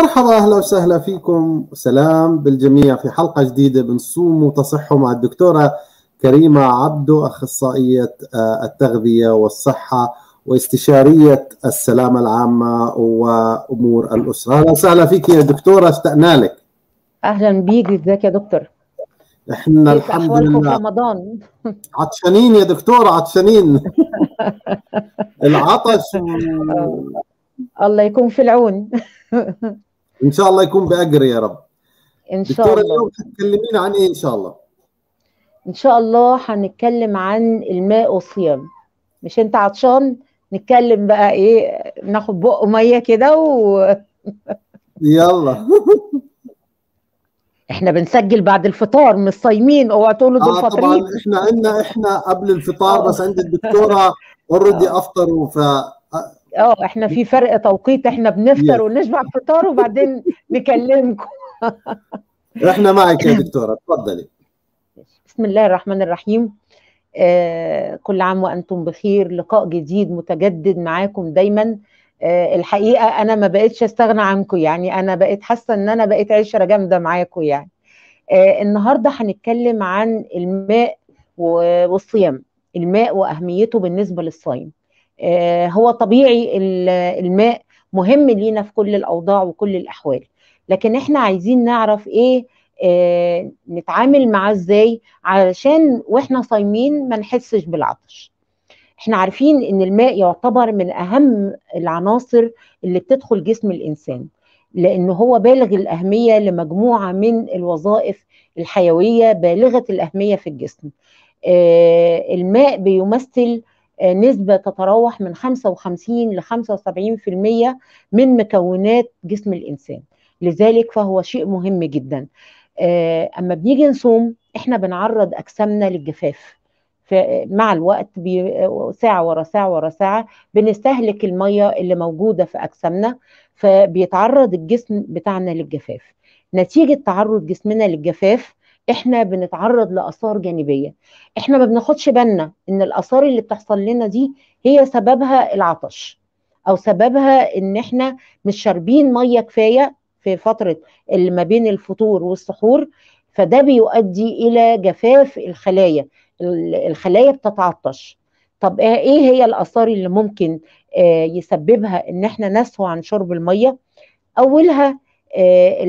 مرحبا اهلا وسهلا فيكم وسلام بالجميع في حلقه جديده من صوم وتصحوا مع الدكتوره كريمه عبدو اخصائيه آه، التغذيه والصحه واستشاريه السلامه العامه وامور الاسره اهلا وسهلا فيك يا دكتوره اشتقنا لك اهلا بيك ازيك يا دكتور احنا الحمد لله رمضان عطشانين يا دكتوره عطشانين العطش الله يكون في العون ان شاء الله يكون باجر يا رب ان شاء الله اليوم عن ايه ان شاء الله ان شاء الله هنتكلم عن الماء والصيام مش انت عطشان نتكلم بقى ايه ناخد بق ميه كده و يلا احنا بنسجل بعد الفطار مش صايمين اوعى تقولوا دول آه فاطرين طبعا احنا عندنا احنا قبل الفطار آه. بس عند الدكتوره اوريدي افطروا ف اه احنا في فرق توقيت احنا بنفطر ونشبع فطار وبعدين نكلمكم احنا معك يا دكتوره اتفضلي بسم الله الرحمن الرحيم آه كل عام وانتم بخير لقاء جديد متجدد معاكم دايما آه الحقيقه انا ما بقتش استغنى عنكم يعني انا بقيت حاسه ان انا بقيت عشره جامده معاكم يعني آه النهارده هنتكلم عن الماء والصيام الماء واهميته بالنسبه للصايم آه، هو طبيعي الماء مهم لينا في كل الاوضاع وكل الاحوال لكن احنا عايزين نعرف ايه آه، نتعامل معاه ازاي علشان واحنا صايمين ما نحسش بالعطش احنا عارفين ان الماء يعتبر من اهم العناصر اللي بتدخل جسم الانسان لان هو بالغ الاهميه لمجموعه من الوظائف الحيويه بالغه الاهميه في الجسم آه، الماء بيمثل آه، نسبة تتراوح من 55 ل 75% من مكونات جسم الإنسان لذلك فهو شيء مهم جدا آه، أما بنيجي نصوم إحنا بنعرض أجسامنا للجفاف مع الوقت ساعة ورا ساعة ورا ساعة بنستهلك المية اللي موجودة في أجسامنا فبيتعرض الجسم بتاعنا للجفاف نتيجة تعرض جسمنا للجفاف احنا بنتعرض لاثار جانبيه احنا ما بناخدش بالنا ان الاثار اللي بتحصل لنا دي هي سببها العطش او سببها ان احنا مش شاربين ميه كفايه في فتره اللي ما بين الفطور والسحور فده بيؤدي الى جفاف الخلايا الخلايا بتتعطش طب إيه،, ايه هي الاثار اللي ممكن آه، يسببها ان احنا نسهو عن شرب الميه اولها آه،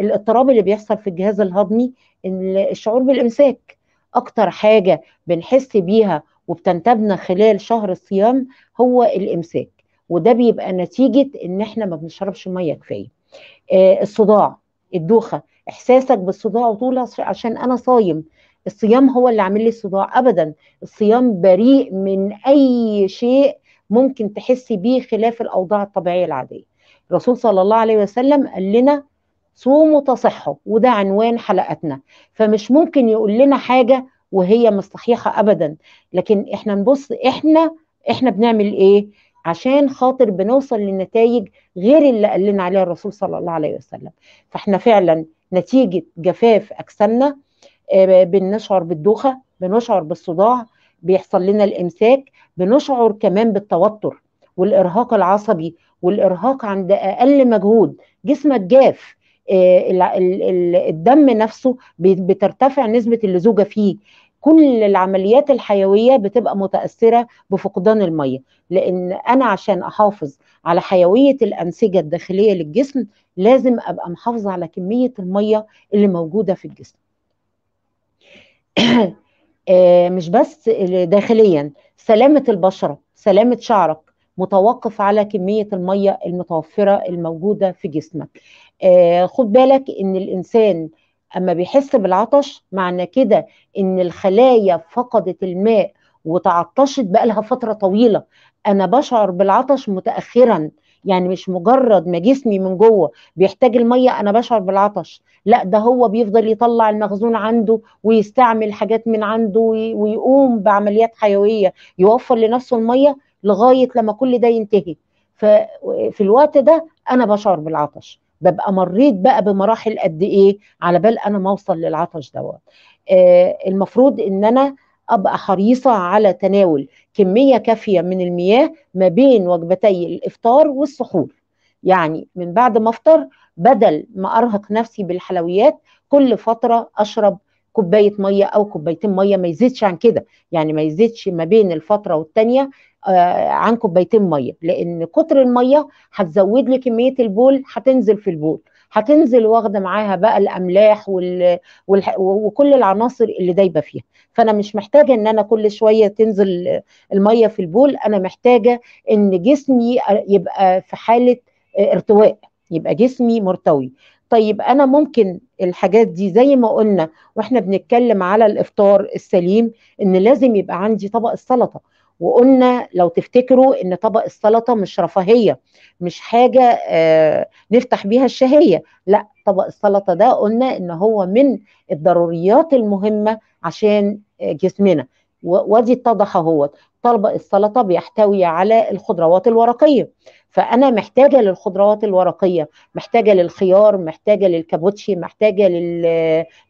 الاضطراب اللي بيحصل في الجهاز الهضمي الشعور بالامساك اكتر حاجه بنحس بيها وبتنتابنا خلال شهر الصيام هو الامساك وده بيبقى نتيجه ان احنا ما بنشربش ميه كفايه آه، الصداع الدوخه احساسك بالصداع طول عشان انا صايم الصيام هو اللي عامل لي صداع ابدا الصيام بريء من اي شيء ممكن تحسي بيه خلاف الاوضاع الطبيعيه العاديه الرسول صلى الله عليه وسلم قال لنا صوموا تصحوا وده عنوان حلقتنا فمش ممكن يقول لنا حاجة وهي مستحيحة أبدا لكن احنا نبص احنا احنا بنعمل ايه عشان خاطر بنوصل لنتائج غير اللي قال لنا عليها الرسول صلى الله عليه وسلم فاحنا فعلا نتيجة جفاف أجسامنا آه، بنشعر بالدوخة بنشعر بالصداع بيحصل لنا الإمساك بنشعر كمان بالتوتر والارهاق العصبي والارهاق عند اقل مجهود جسمك جاف آه، الدم نفسه بترتفع نسبه اللزوجه فيه كل العمليات الحيويه بتبقى متاثره بفقدان الميه لان انا عشان احافظ على حيويه الانسجه الداخليه للجسم لازم ابقى محافظه على كميه الميه اللي موجوده في الجسم آه، مش بس داخليا سلامه البشره سلامه شعرك متوقف على كمية المية المتوفرة الموجودة في جسمك آه خد بالك ان الانسان اما بيحس بالعطش معنى كده ان الخلايا فقدت الماء وتعطشت بقالها فترة طويلة انا بشعر بالعطش متأخرا يعني مش مجرد ما جسمي من جوه بيحتاج الميه انا بشعر بالعطش لا ده هو بيفضل يطلع المخزون عنده ويستعمل حاجات من عنده ويقوم بعمليات حيويه يوفر لنفسه الميه لغايه لما كل ده ينتهي ففي الوقت ده انا بشعر بالعطش ببقى مريت بقى بمراحل قد ايه على بال انا ما اوصل للعطش دوت آه المفروض ان انا ابقى حريصه على تناول كميه كافيه من المياه ما بين وجبتي الافطار والسحور يعني من بعد ما افطر بدل ما ارهق نفسي بالحلويات كل فتره اشرب كوبايه ميه او كوبايتين ميه ما يزيدش عن كده يعني ما يزيدش ما بين الفتره والتانيه آه، عن كوبايتين ميه لان كتر الميه هتزود لي كميه البول هتنزل في البول هتنزل واخده معاها بقى الاملاح وال... وال... وكل العناصر اللي دايبه فيها فانا مش محتاجه ان انا كل شويه تنزل الميه في البول انا محتاجه ان جسمي يبقى في حاله ارتواء يبقى جسمي مرتوي طيب انا ممكن الحاجات دي زي ما قلنا واحنا بنتكلم على الافطار السليم ان لازم يبقى عندي طبق السلطه وقلنا لو تفتكروا ان طبق السلطه مش رفاهيه مش حاجه آه، نفتح بيها الشهيه لا طبق السلطه ده قلنا ان هو من الضروريات المهمه عشان آه، جسمنا ودي اتضح هو طبق السلطه بيحتوي على الخضروات الورقيه فانا محتاجه للخضروات الورقيه محتاجه للخيار محتاجه للكابوتشي محتاجه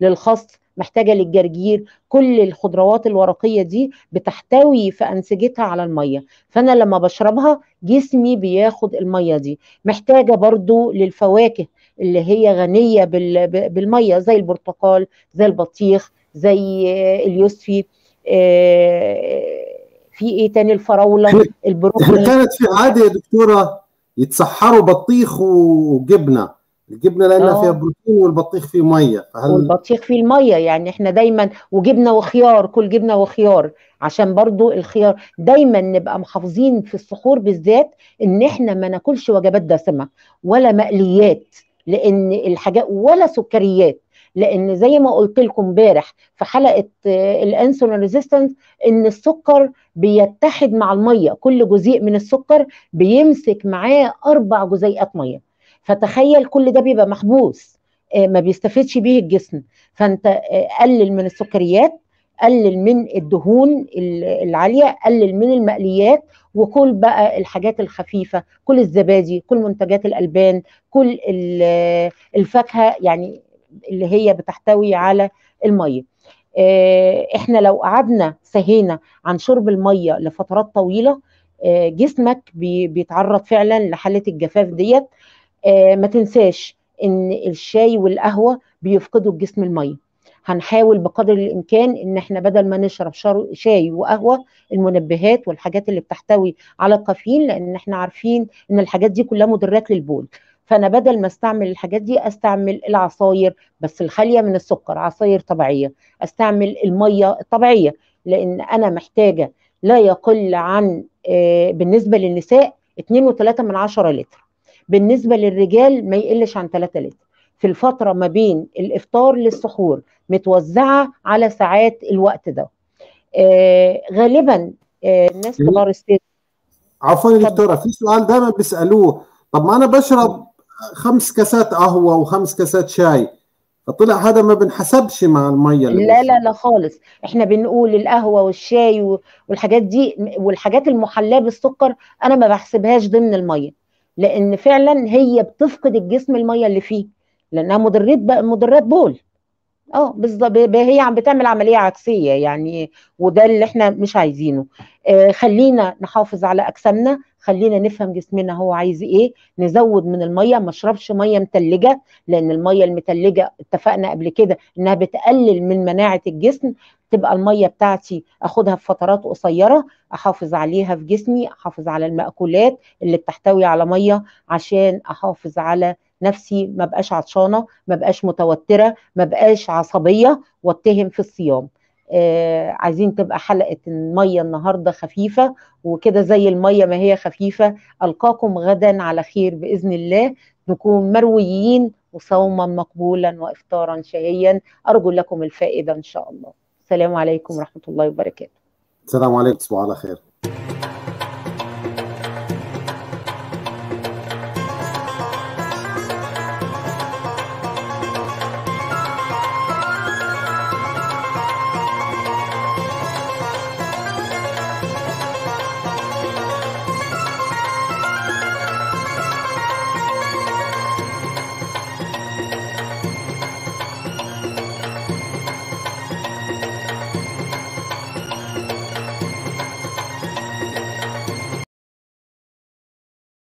للخص محتاجه للجرجير كل الخضروات الورقيه دي بتحتوي في انسجتها على الميه فانا لما بشربها جسمي بياخد الميه دي محتاجه برضو للفواكه اللي هي غنيه بالميه زي البرتقال زي البطيخ زي اليوسفي آه، في ايه تاني الفراوله البروكلي كانت في عاده يا دكتوره يتسحروا بطيخ وجبنه الجبنه لانها أوه. فيها بروتين والبطيخ فيه ميه فهل والبطيخ فيه الميه يعني احنا دايما وجبنه وخيار كل جبنه وخيار عشان برضو الخيار دايما نبقى محافظين في الصخور بالذات ان احنا ما ناكلش وجبات دسمه ولا مقليات لان الحاجات ولا سكريات لان زي ما قلت لكم امبارح في حلقه آه، الانسولين ريزيستنس ان السكر بيتحد مع الميه كل جزيء من السكر بيمسك معاه اربع جزيئات ميه فتخيل كل ده بيبقى محبوس آه، ما بيستفدش بيه الجسم فانت آه، قلل من السكريات قلل من الدهون العاليه قلل من المقليات وكل بقى الحاجات الخفيفه كل الزبادي كل منتجات الالبان كل آه، الفاكهه يعني اللي هي بتحتوي على الميه احنا لو قعدنا سهينا عن شرب الميه لفترات طويله جسمك بيتعرض فعلا لحاله الجفاف ديت آه، ما تنساش ان الشاي والقهوه بيفقدوا الجسم الميه هنحاول بقدر الامكان ان احنا بدل ما نشرب شاي وقهوه المنبهات والحاجات اللي بتحتوي على الكافيين لان احنا عارفين ان الحاجات دي كلها مضرات للبول فانا بدل ما استعمل الحاجات دي استعمل العصاير بس الخاليه من السكر عصاير طبيعيه استعمل الميه الطبيعيه لان انا محتاجه لا يقل عن آه، بالنسبه للنساء 2.3 من 10 لتر بالنسبه للرجال ما يقلش عن 3 لتر في الفتره ما بين الافطار للسحور متوزعه على ساعات الوقت ده آه غالبا آه الناس كبار السن عفوا يا دكتوره في سؤال دائما بيسالوه طب ما انا بشرب خمس كاسات قهوه وخمس كاسات شاي فطلع هذا ما بنحسبش مع الميه اللي لا لا لا خالص احنا بنقول القهوه والشاي والحاجات دي والحاجات المحلاه بالسكر انا ما بحسبهاش ضمن الميه لان فعلا هي بتفقد الجسم الميه اللي فيه لانها مضرات مضرات بول اه بالظبط هي عم بتعمل عمليه عكسيه يعني وده اللي احنا مش عايزينه آه، خلينا نحافظ على اجسامنا خلينا نفهم جسمنا هو عايز ايه نزود من الميه ما اشربش ميه متلجه لان الميه المتلجه اتفقنا قبل كده انها بتقلل من مناعه الجسم تبقى الميه بتاعتي اخدها في فترات قصيره احافظ عليها في جسمي احافظ على المأكولات اللي بتحتوي على ميه عشان احافظ على نفسي ما بقاش عطشانه ما بقاش متوتره ما بقاش عصبيه واتهم في الصيام آه عايزين تبقى حلقه الميه النهارده خفيفه وكده زي الميه ما هي خفيفه القاكم غدا على خير باذن الله نكون مرويين وصوما مقبولا وافطارا شهيا ارجو لكم الفائده ان شاء الله السلام عليكم ورحمه الله وبركاته السلام عليكم تصبحوا على خير